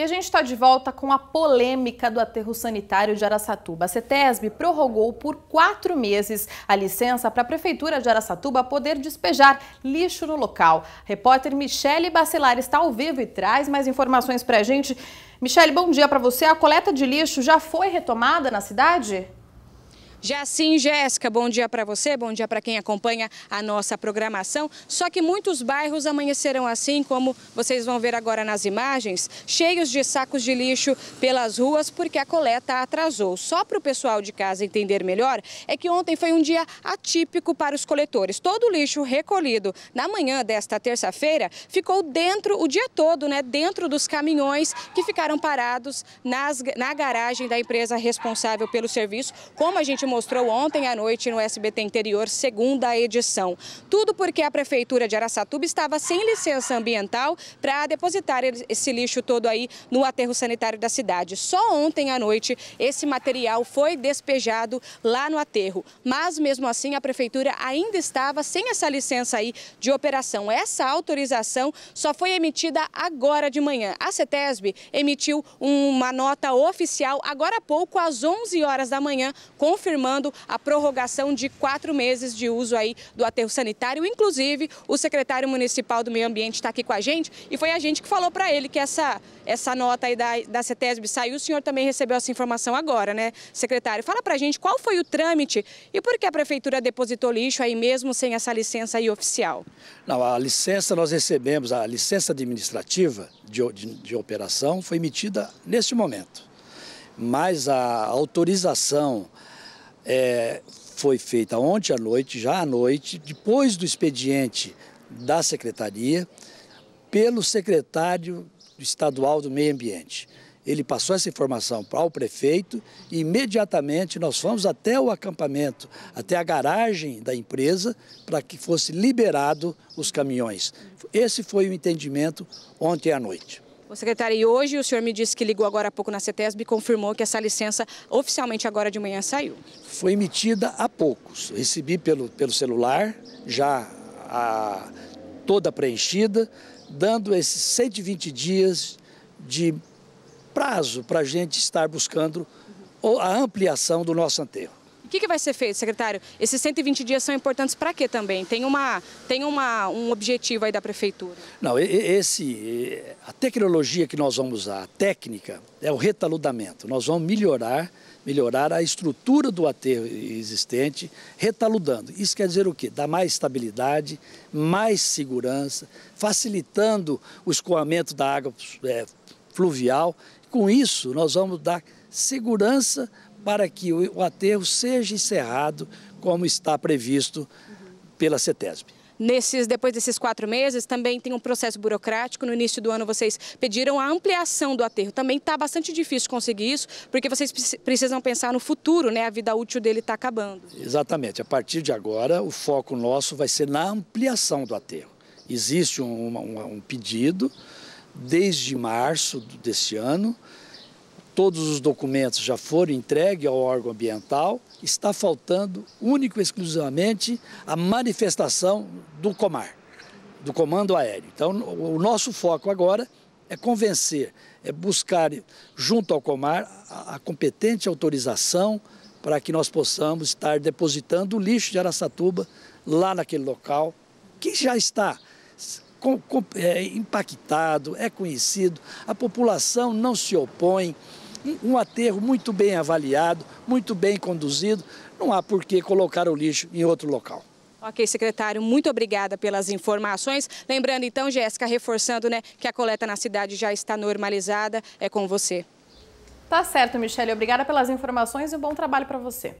E a gente está de volta com a polêmica do aterro sanitário de Araçatuba. A CETESB prorrogou por quatro meses a licença para a Prefeitura de Araçatuba poder despejar lixo no local. repórter Michele Bacelar está ao vivo e traz mais informações para a gente. Michele, bom dia para você. A coleta de lixo já foi retomada na cidade? Já sim, Jéssica, bom dia para você, bom dia para quem acompanha a nossa programação. Só que muitos bairros amanhecerão assim, como vocês vão ver agora nas imagens, cheios de sacos de lixo pelas ruas porque a coleta atrasou. Só para o pessoal de casa entender melhor, é que ontem foi um dia atípico para os coletores. Todo o lixo recolhido na manhã desta terça-feira ficou dentro o dia todo, né, dentro dos caminhões que ficaram parados nas, na garagem da empresa responsável pelo serviço. Como a gente mostrou ontem à noite no SBT Interior, segunda edição. Tudo porque a Prefeitura de Araçatuba estava sem licença ambiental para depositar esse lixo todo aí no aterro sanitário da cidade. Só ontem à noite esse material foi despejado lá no aterro. Mas mesmo assim a Prefeitura ainda estava sem essa licença aí de operação. Essa autorização só foi emitida agora de manhã. A CETESB emitiu uma nota oficial agora há pouco, às 11 horas da manhã, confirmando confirmando a prorrogação de quatro meses de uso aí do aterro sanitário. Inclusive, o secretário municipal do meio ambiente está aqui com a gente e foi a gente que falou para ele que essa, essa nota aí da, da CETESB saiu. O senhor também recebeu essa informação agora, né, secretário? Fala para a gente qual foi o trâmite e por que a prefeitura depositou lixo aí mesmo sem essa licença aí oficial? Não, a licença nós recebemos, a licença administrativa de, de, de operação foi emitida neste momento. Mas a autorização é, foi feita ontem à noite, já à noite, depois do expediente da secretaria, pelo secretário estadual do Meio Ambiente. Ele passou essa informação ao prefeito e imediatamente nós fomos até o acampamento, até a garagem da empresa, para que fosse liberado os caminhões. Esse foi o entendimento ontem à noite. O secretário, e hoje o senhor me disse que ligou agora há pouco na CETESB e confirmou que essa licença oficialmente agora de manhã saiu. Foi emitida há poucos. Recebi pelo, pelo celular, já a, toda preenchida, dando esses 120 dias de prazo para a gente estar buscando a ampliação do nosso aterro que, que vai ser feito, secretário? Esses 120 dias são importantes para quê também? Tem, uma, tem uma, um objetivo aí da prefeitura? Não, esse, a tecnologia que nós vamos usar, a técnica, é o retaludamento. Nós vamos melhorar melhorar a estrutura do aterro existente, retaludando. Isso quer dizer o quê? Dar mais estabilidade, mais segurança, facilitando o escoamento da água é, fluvial. Com isso, nós vamos dar segurança para que o aterro seja encerrado como está previsto pela CETESB. Nesses, depois desses quatro meses, também tem um processo burocrático. No início do ano, vocês pediram a ampliação do aterro. Também está bastante difícil conseguir isso, porque vocês precisam pensar no futuro, né? A vida útil dele está acabando. Exatamente. A partir de agora, o foco nosso vai ser na ampliação do aterro. Existe um, um, um pedido desde março deste ano Todos os documentos já foram entregues ao órgão ambiental. Está faltando único e exclusivamente a manifestação do Comar, do Comando Aéreo. Então, o nosso foco agora é convencer, é buscar junto ao Comar a, competente autorização para que nós possamos estar depositando o lixo de Araçatuba lá naquele local, que já está é, impactado, é conhecido, a população não se opõe um aterro muito bem avaliado, muito bem conduzido. Não há por que colocar o lixo em outro local. Ok, secretário, muito obrigada pelas informações. Lembrando então, Jéssica, reforçando né, que a coleta na cidade já está normalizada, é com você. Tá certo, Michele. Obrigada pelas informações e um bom trabalho para você.